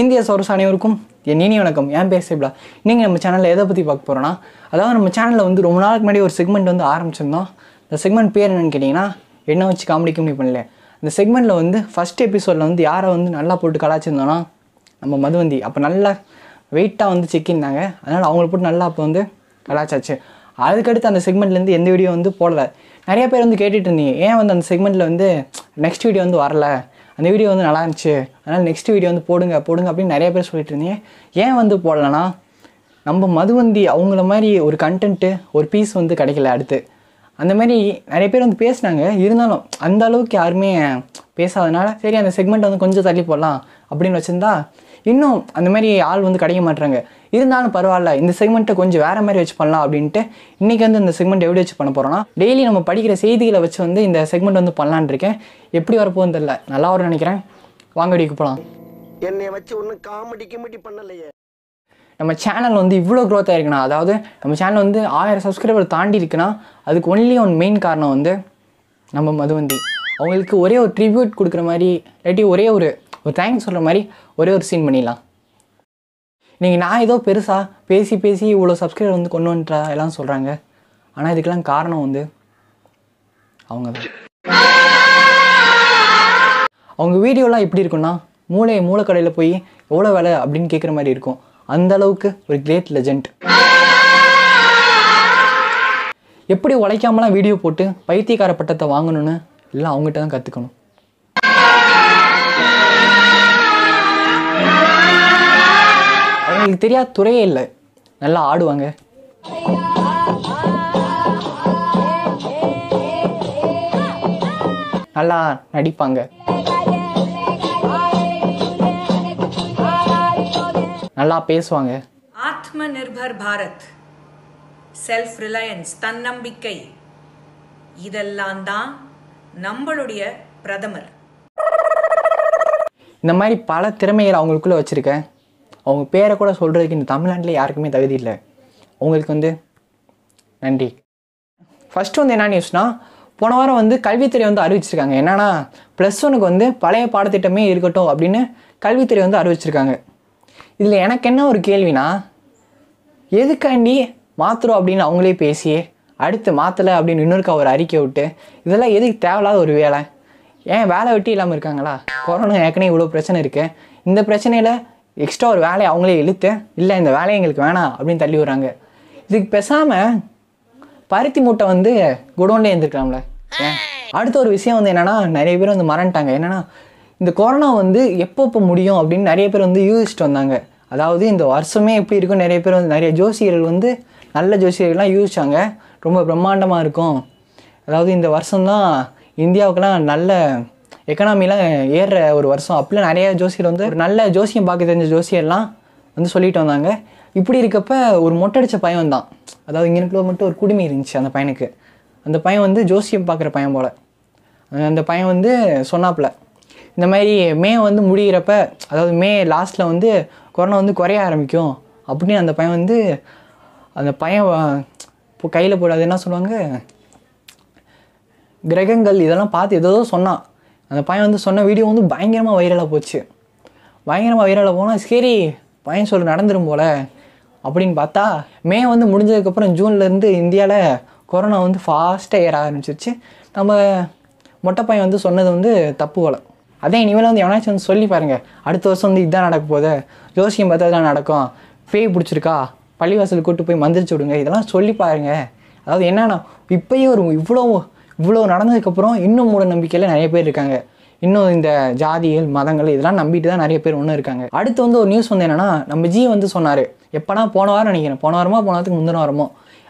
இந்திய சோர்ஸ் அனைவருக்கும் என் இனி வணக்கம் ஏன் பேர் நீங்கள் நம்ம சேனலில் எதை பற்றி பார்க்க போகிறோன்னா அதாவது நம்ம சேனலில் வந்து ரொம்ப நாளுக்கு முன்னாடி ஒரு செக்மெண்ட் வந்து ஆரம்பிச்சிருந்தோம் அந்த செக்மெண்ட் பேர் என்னென்னு கேட்டிங்கன்னா என்ன வச்சு காமெடி கம்மி பண்ணல இந்த செக்மெண்ட்டில் வந்து ஃபஸ்ட் எபிசோடில் வந்து யாரை வந்து நல்லா போட்டு கலாச்சிருந்தோன்னா நம்ம மதுவந்தி அப்போ நல்லா வெயிட்டாக வந்து செக்கியிருந்தாங்க அதனால் அவங்கள போட்டு நல்லா அப்போ வந்து கலாச்சாச்சு அதுக்கடுத்து அந்த செக்மெண்ட்லேருந்து எந்த வீடியோ வந்து போடலை நிறைய பேர் வந்து கேட்டுட்டு இருந்தீங்க ஏன் வந்து அந்த செக்மெண்ட்டில் வந்து நெக்ஸ்ட் வீடியோ வந்து வரலை அந்த வீடியோ வந்து நல்லா இருந்துச்சு அதனால் நெக்ஸ்ட் வீடியோ வந்து போடுங்க போடுங்க அப்படின்னு நிறைய பேர் சொல்லிட்டு இருந்தீங்க ஏன் வந்து போடலன்னா நம்ம மதுவந்தி அவங்கள மாதிரி ஒரு கண்டென்ட்டு ஒரு பீஸ் வந்து கிடைக்கல அடுத்து அந்த மாதிரி நிறைய பேர் வந்து பேசினாங்க இருந்தாலும் அந்த அளவுக்கு யாருமே பேசாதனால சரி அந்த செக்மெண்ட் வந்து கொஞ்சம் தள்ளி போடலாம் அப்படின்னு வச்சுருந்தா இன்னும் அந்த மாதிரி ஆள் வந்து கிடைக்க மாட்டாங்க இருந்தாலும் பரவாயில்ல இந்த செக்மெண்ட்டை கொஞ்சம் வேறு மாதிரி வச்சு பண்ணலாம் அப்படின்ட்டு இன்றைக்கி வந்து இந்த செக்மெண்ட் எப்படி வச்சு பண்ண போகிறோம்னா டெய்லி நம்ம படிக்கிற செய்திகளை வச்சு வந்து இந்த செக்மெண்ட் வந்து பண்ணலான் இருக்கேன் எப்படி வரப்போகுது தெரில நல்லா வரும்னு நினைக்கிறேன் வாங்க அடிக்கு போகலாம் என்னை வச்சு ஒன்றும் காமெடி கிமெடி பண்ணலையே நம்ம சேனல் வந்து இவ்வளோ க்ரோத் ஆகிருக்குனா அதாவது நம்ம சேனல் வந்து ஆயிரம் சப்ஸ்கிரைபர் தாண்டி இருக்குன்னா அதுக்கு ஒன்லி ஒன் மெயின் காரணம் வந்து நம்ம மதுவந்தி அவங்களுக்கு ஒரே ஒரு ட்ரிபியூட் கொடுக்குற மாதிரி இல்லாட்டி ஒரே ஒரு ஒரு தேங்க்ஸ் சொல்கிற மாதிரி ஒரே ஒரு சீன் பண்ணிடலாம் நீங்கள் நான் ஏதோ பெருசாக பேசி பேசி இவ்வளோ சப்ஸ்கிரைபர் வந்து கொண்டு வந்துட்டா எல்லாம் சொல்கிறாங்க ஆனால் இதுக்கெல்லாம் காரணம் வந்து அவங்க தான் அவங்க வீடியோலாம் எப்படி இருக்குன்னா மூளை மூளைக்கடையில் போய் எவ்வளோ வேலை அப்படின்னு கேட்குற மாதிரி இருக்கும் அந்த அளவுக்கு ஒரு கிரேட் லெஜண்ட் எப்படி உழைக்காமலாம் வீடியோ போட்டு பைத்தியக்கார பட்டத்தை வாங்கணும்னு எல்லாம் அவங்ககிட்ட தான் கற்றுக்கணும் அவங்களுக்கு தெரியாத துறையே இல்லை நல்லா ஆடுவாங்க நல்லா நடிப்பாங்க நல்லா பேசுவாங்க ஆத்ம நிர்பர் பாரத் செல்ஃப் ரிலையன்ஸ் தன்னம்பிக்கை இதெல்லாம் தான் நம்மளுடைய பிரதமர் இந்த மாதிரி பல திறமைகள் அவங்களுக்குள்ளே வச்சுருக்கேன் அவங்க பேரை கூட சொல்கிறதுக்கு இந்த தமிழ்நாட்டில் யாருக்குமே தகுதி இல்லை உங்களுக்கு வந்து நன்றி ஃபஸ்ட்டு வந்து என்ன நியூஸ்னால் போன வாரம் வந்து கல்வித்துறை வந்து அறிவிச்சிருக்காங்க என்னென்னா ப்ளஸ் ஒனுக்கு வந்து பழைய பாடத்திட்டமே இருக்கட்டும் அப்படின்னு கல்வித்துறை வந்து அறிவிச்சிருக்காங்க இதில் எனக்கு என்ன ஒரு கேள்வினா எதுக்காண்டி மாத்திரம் அப்படின்னு அவங்களே பேசி அடுத்து மாற்றலை அப்படின்னு இன்னொருக்கா ஒரு அறிக்கை விட்டு இதெல்லாம் எதுக்கு தேவையில்லாத ஒரு வேலை ஏன் வேலை வெட்டி இல்லாமல் இருக்காங்களா கொரோனா ஏற்கனவே இவ்வளோ பிரச்சனை இருக்குது இந்த பிரச்சனையில் எக்ஸ்ட்ரா ஒரு வேலையை அவங்களே இழுத்து இல்லை இந்த வேலையை எங்களுக்கு வேணாம் அப்படின்னு தள்ளி விடுறாங்க இதுக்கு பேசாமல் பருத்தி மூட்டை வந்து குடோன்லேயே எழுந்திருக்கலாம்ல ஏன் அடுத்த ஒரு விஷயம் வந்து என்னென்னா நிறைய பேர் வந்து மறந்துட்டாங்க என்னென்னா இந்த கொரோனா வந்து எப்போ முடியும் அப்படின்னு நிறைய பேர் வந்து யூசிச்சுட்டு வந்தாங்க அதாவது இந்த வருஷமே எப்படி இருக்கும் நிறைய பேர் வந்து நிறைய ஜோசியர்கள் வந்து நல்ல ஜோசியர்கள்லாம் யூசித்தாங்க ரொம்ப பிரம்மாண்டமாக இருக்கும் அதாவது இந்த வருஷம்தான் இந்தியாவுக்கெல்லாம் நல்ல எக்கனாமிலாம் ஏறுற ஒரு வருஷம் அப்படிலாம் நிறைய ஜோசியர் வந்து ஒரு நல்ல ஜோசியம் பார்க்க தெரிஞ்ச ஜோசியர்லாம் வந்து சொல்லிட்டு வந்தாங்க இப்படி இருக்கப்ப ஒரு மொட்டடிச்ச பையன் தான் அதாவது இங்கே மட்டும் ஒரு குடுமி இருந்துச்சு அந்த பையனுக்கு அந்த பையன் வந்து ஜோசியம் பார்க்குற பையன் போல் அந்த பையன் வந்து சொன்னாப்புல இந்த மாதிரி மே வந்து முடிகிறப்ப அதாவது மே லாஸ்ட்டில் வந்து கொரோனா வந்து குறைய ஆரம்பிக்கும் அப்படின்னு அந்த பையன் வந்து அந்த பையன் இப்போ கையில் போடாது என்ன சொல்லுவாங்க கிரகங்கள் இதெல்லாம் பார்த்து ஏதோ சொன்னான் அந்த பையன் வந்து சொன்ன வீடியோ வந்து பயங்கரமாக வைரலாக போச்சு பயங்கரமாக வைரலாக போனால் சரி பையன் சொல்லி நடந்துடும் போல் அப்படின்னு பார்த்தா மே வந்து முடிஞ்சதுக்கப்புறம் ஜூன்லேருந்து இந்தியாவில் கொரோனா வந்து ஃபாஸ்ட்டாக ஏற ஆரம்பிச்சிருச்சு நம்ம மொட்டை பையன் வந்து சொன்னது வந்து தப்பு வளம் அதே இனிமேல் வந்து எவனாச்சும் வந்து சொல்லி பாருங்கள் அடுத்த வருஷம் வந்து இதுதான் நடக்க போகுது ஜோசியம் பார்த்தா தான் நடக்கும் பேய் பிடிச்சிருக்கா பள்ளிவாசல் கூட்டு போய் மந்திரிச்சு விடுங்க இதெல்லாம் சொல்லி பாருங்கள் அதாவது என்னென்னா இப்போயே ஒரு இவ்வளோ இவ்வளோ நடந்ததுக்கப்புறம் இன்னும் மூட நம்பிக்கையில் நிறைய பேர் இருக்காங்க இன்னும் இந்த ஜாதிகள் மதங்கள் இதெல்லாம் நம்பிட்டு தான் நிறைய பேர் ஒன்று இருக்காங்க அடுத்து வந்து ஒரு நியூஸ் வந்து என்னென்னா நம்ம ஜி வந்து சொன்னார் எப்போனா போன வாரம் நினைக்கிறேன் போன வாரமோ போன வாரத்துக்கு முந்தின வாரமோ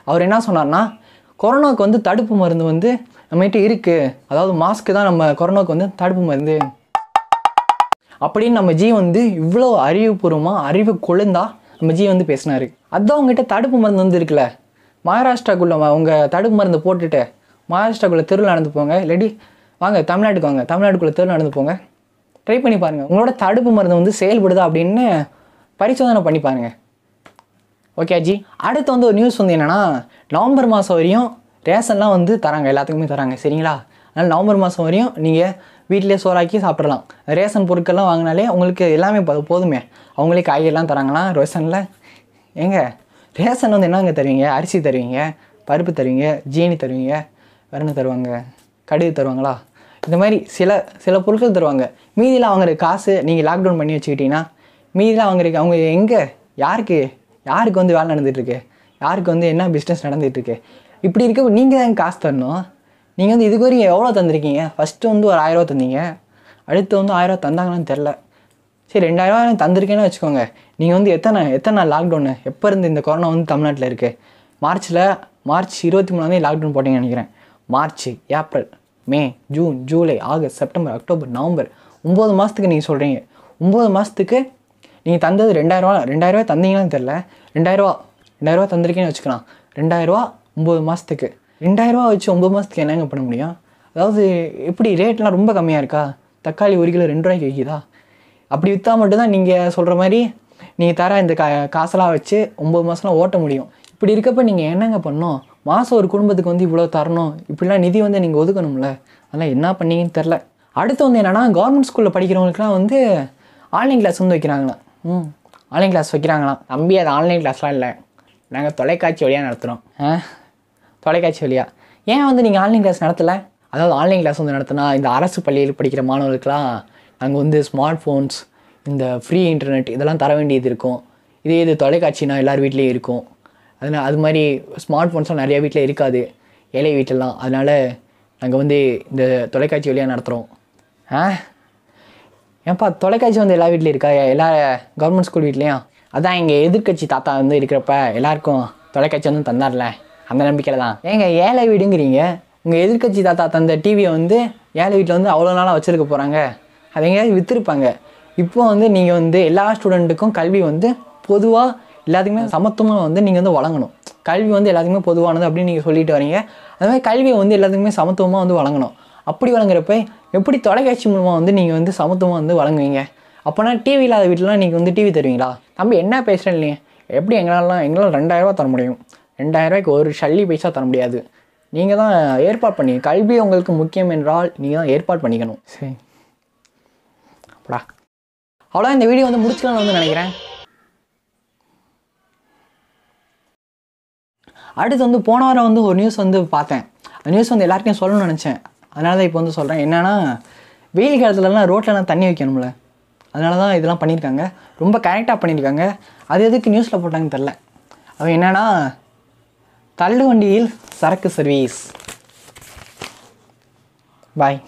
அவர் என்ன சொன்னார்னா கொரோனாவுக்கு வந்து தடுப்பு மருந்து வந்து நம்மகிட்ட இருக்குது அதாவது மாஸ்க்கு தான் நம்ம கொரோனாவுக்கு வந்து தடுப்பு மருந்து அப்படின்னு நம்ம ஜி வந்து இவ்வளோ அறிவுபூர்வமாக அறிவு கொழுந்தா நம்ம ஜி வந்து பேசினார் அதான் அவங்ககிட்ட தடுப்பு மருந்து வந்து இருக்குல்ல மகாராஷ்டிராக்குள்ளே அவங்க தடுப்பு மருந்து போட்டுட்டு மகாராஷ்டிராக்குள்ளே திருவிழா நடந்து போங்க இல்லாட்டி வாங்க தமிழ்நாட்டுக்கு வாங்க தமிழ்நாட்டுக்குள்ளே திருவிழா நடந்து போங்க ட்ரை பண்ணி பாருங்கள் உங்களோட தடுப்பு மருந்து வந்து செயல்படுதா அப்படின்னு பரிசோதனை பண்ணி பாருங்கள் ஓகே ஜி அடுத்து வந்து ஒரு நியூஸ் வந்து என்னென்னா நவம்பர் மாதம் வரையும் ரேஷன்லாம் வந்து தராங்க எல்லாத்துக்குமே தராங்க சரிங்களா அதனால் நவம்பர் மாதம் வரையும் நீங்கள் வீட்டிலே சோறாக்கி சாப்பிட்றலாம் ரேஷன் பொருட்கள்லாம் வாங்கினாலே உங்களுக்கு எல்லாமே போதுமே அவங்களே காய்கறிலாம் தராங்களாம் ரேஷனில் ஏங்க ரேஷன் வந்து என்னங்க தருவீங்க அரிசி தருவீங்க பருப்பு தருவீங்க ஜீனி தருவீங்க வேறு என்ன தருவாங்க கடுகு தருவாங்களா இந்த மாதிரி சில சில பொருட்கள் தருவாங்க மீதியில் வாங்குற காசு நீங்கள் லாக்டவுன் பண்ணி வச்சுக்கிட்டிங்கன்னா மீதியில் வாங்குறதுக்கு அவங்க எங்கே யாருக்கு யாருக்கு வந்து வேலை நடந்துகிட்ருக்கு யாருக்கு வந்து என்ன பிஸ்னஸ் நடந்துகிட்ருக்கு இப்படி இருக்க நீங்கள் தான் காசு தரணும் நீங்கள் வந்து இதுக்கு வரைக்கும் எவ்வளோ தந்திருக்கீங்க ஃபஸ்ட்டு வந்து ஒரு ஆயிரரூவா தந்தீங்க அடுத்து வந்து ஆயிரரூவா தந்தாங்களான்னு தெரில சரி ரெண்டாயிரரூவா தந்திருக்கேன்னு வச்சுக்கோங்க நீங்கள் வந்து எத்தனை எத்தனை லாக்டவுனு எப்போ இருந்து இந்த கொரோனா வந்து தமிழ்நாட்டில் இருக்குது மார்ச்சில் மார்ச் இருபத்தி தேதி லாக்டவுன் போட்டிங்கன்னு நினைக்கிறேன் March April May June July August September October November ஒம்பது மாதத்துக்கு நீங்கள் சொல்கிறீங்க ஒம்பது மாதத்துக்கு நீங்கள் தந்தது ரெண்டாயிரரூவா ரெண்டாயிரரூவா தந்தீங்களான்னு தெரில ரெண்டாயிரரூவா ரெண்டாயிரரூவா தந்திருக்கேன்னு வச்சுக்கலாம் ரெண்டாயிரரூவா ஒம்பது மாதத்துக்கு ரூபா வச்சு ஒம்பது மாதத்துக்கு என்னங்க பண்ண முடியும் அதாவது எப்படி ரேட்லாம் ரொம்ப கம்மியாக இருக்கா தக்காளி ஒரு கிலோ ரெண்டு ரூபாய்க்கு விற்கிதா அப்படி விற்றா மட்டும்தான் நீங்கள் சொல்கிற மாதிரி நீங்கள் தர இந்த கா காசெல்லாம் வச்சு ஒம்பது மாதம்லாம் ஓட்ட முடியும் இப்படி இருக்கப்ப நீங்கள் என்னங்க பண்ணோம் மாதம் ஒரு குடும்பத்துக்கு வந்து இவ்வளோ தரணும் இப்படிலாம் நிதி வந்து நீங்கள் ஒதுக்கணும்ல அதெல்லாம் என்ன பண்ணீங்கன்னு தெரில அடுத்து வந்து என்னென்னா கவர்மெண்ட் ஸ்கூலில் படிக்கிறவங்களுக்குலாம் வந்து ஆன்லைன் கிளாஸ் வந்து வைக்கிறாங்களாம் ம் ஆன்லைன் கிளாஸ் வைக்கிறாங்களாம் நம்பி அது ஆன்லைன் கிளாஸ்லாம் இல்லை நாங்கள் தொலைக்காட்சி வழியாக நடத்துகிறோம் தொலைக்காட்சி வழியாக ஏன் வந்து நீங்கள் ஆன்லைன் கிளாஸ் நடத்தலை அதாவது ஆன்லைன் கிளாஸ் வந்து நடத்தினா இந்த அரசு பள்ளியில் படிக்கிற மாணவர்களுக்கெலாம் நாங்கள் வந்து ஸ்மார்ட் ஃபோன்ஸ் இந்த ஃப்ரீ இன்டர்நெட் இதெல்லாம் தர வேண்டியது இருக்கும் இதே இது தொலைக்காட்சினா எல்லார் வீட்லேயும் இருக்கும் அதனால் அது மாதிரி ஸ்மார்ட் ஃபோன்ஸ்லாம் நிறையா வீட்டில் இருக்காது ஏழை வீட்டிலலாம் அதனால் நாங்கள் வந்து இந்த தொலைக்காட்சி வழியாக நடத்துகிறோம் ஆ ஏன்ப்பா தொலைக்காட்சி வந்து எல்லா வீட்லேயும் இருக்கா எல்லா கவர்மெண்ட் ஸ்கூல் வீட்லேயும் அதான் எங்கள் எதிர்கட்சி தாத்தா வந்து இருக்கிறப்ப எல்லாருக்கும் தொலைக்காட்சி வந்து தந்தார்ல அந்த நம்பிக்கையில் தான் ஏங்க ஏழை வீடுங்கிறீங்க உங்கள் எதிர்கட்சி தாத்தா தந்த டிவியை வந்து ஏழை வீட்டில் வந்து அவ்வளோ நாளாக வச்சுருக்க போகிறாங்க அது எங்கேயாவது விற்றுருப்பாங்க இப்போ வந்து நீங்கள் வந்து எல்லா ஸ்டூடெண்ட்டுக்கும் கல்வி வந்து பொதுவாக எல்லாத்துக்குமே சமத்துவமாக வந்து நீங்கள் வந்து வழங்கணும் கல்வி வந்து எல்லாத்துக்குமே பொதுவானது அப்படின்னு நீங்கள் சொல்லிட்டு வரீங்க அது மாதிரி கல்வியை வந்து எல்லாத்துக்குமே சமத்துவமாக வந்து வழங்கணும் அப்படி வழங்குறப்ப எப்படி தொலைக்காட்சி மூலமாக வந்து நீங்கள் வந்து சமத்துவமாக வந்து வழங்குவீங்க அப்போனா டிவி இல்லாத வீட்டிலாம் நீங்கள் வந்து டிவி தருவீங்களா தம்பி என்ன பேசுகிறேன் இல்லையே எப்படி எங்களாலாம் எங்களால் ரெண்டாயிரரூபா தர முடியும் ரெண்டாயிரரூவாய்க்கு ஒரு சல்லி பைசா தர முடியாது நீங்கள் தான் ஏற்பாடு பண்ணி கல்வி உங்களுக்கு முக்கியம் என்றால் நீங்கள் தான் ஏற்பாடு பண்ணிக்கணும் சரி அப்படா அவ்வளோ இந்த வீடியோ வந்து முடிச்சுக்கலாம்னு வந்து நினைக்கிறேன் அடுத்து வந்து போன வாரம் வந்து ஒரு நியூஸ் வந்து பார்த்தேன் அந்த நியூஸ் வந்து எல்லாருக்கும் சொல்லணும்னு நினச்சேன் அதனால தான் இப்போ வந்து சொல்கிறேன் என்னென்னா வெயில் காலத்துலலாம் ரோட்டிலலாம் தண்ணி வைக்கணும்ல அதனால தான் இதெல்லாம் பண்ணியிருக்காங்க ரொம்ப கரெக்டாக பண்ணியிருக்காங்க அது எதுக்கு நியூஸில் போட்டாங்கன்னு தெரில அவன் என்னென்னா தள்ளுவண்டியில் சரக்கு சர்வீஸ் பாய்